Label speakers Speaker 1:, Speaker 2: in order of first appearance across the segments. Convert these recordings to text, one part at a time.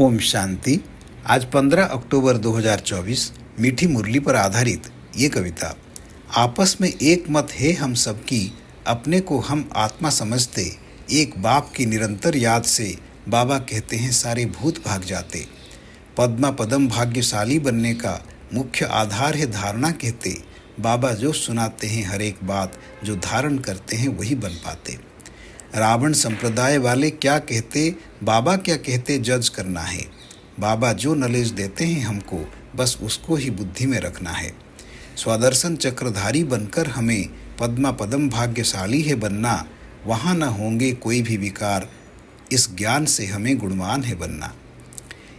Speaker 1: ओम शांति आज 15 अक्टूबर 2024 मीठी मुरली पर आधारित ये कविता आपस में एक मत है हम सब की अपने को हम आत्मा समझते एक बाप की निरंतर याद से बाबा कहते हैं सारे भूत भाग जाते पद्मा पदम भाग्यशाली बनने का मुख्य आधार है धारणा कहते बाबा जो सुनाते हैं हर एक बात जो धारण करते हैं वही बन पाते रावण संप्रदाय वाले क्या कहते बाबा क्या कहते जज करना है बाबा जो नॉलेज देते हैं हमको बस उसको ही बुद्धि में रखना है स्वदर्शन चक्रधारी बनकर हमें पद्मा पद्म भाग्यशाली है बनना वहाँ न होंगे कोई भी विकार इस ज्ञान से हमें गुणवान है बनना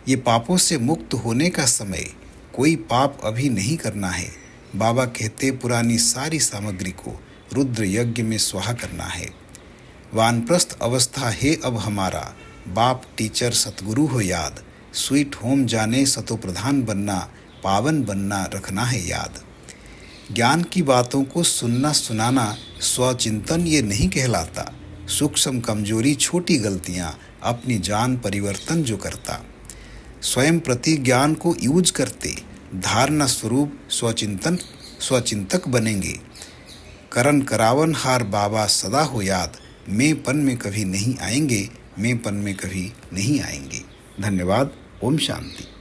Speaker 1: ये पापों से मुक्त होने का समय कोई पाप अभी नहीं करना है बाबा कहते पुरानी सारी सामग्री को रुद्र यज्ञ में स्वाहा करना है वानप्रस्थ अवस्था है अब हमारा बाप टीचर सतगुरु हो याद स्वीट होम जाने सतो प्रधान बनना पावन बनना रखना है याद ज्ञान की बातों को सुनना सुनाना स्वचिंतन ये नहीं कहलाता सूक्ष्म कमजोरी छोटी गलतियाँ अपनी जान परिवर्तन जो करता स्वयं प्रति ज्ञान को यूज करते धारणा स्वरूप स्वचिंतन स्वचिंतक बनेंगे करण करावन हार बाबा सदा हो याद मैं पन में कभी नहीं आएंगे मैं पन में कभी नहीं आएंगे धन्यवाद ओम शांति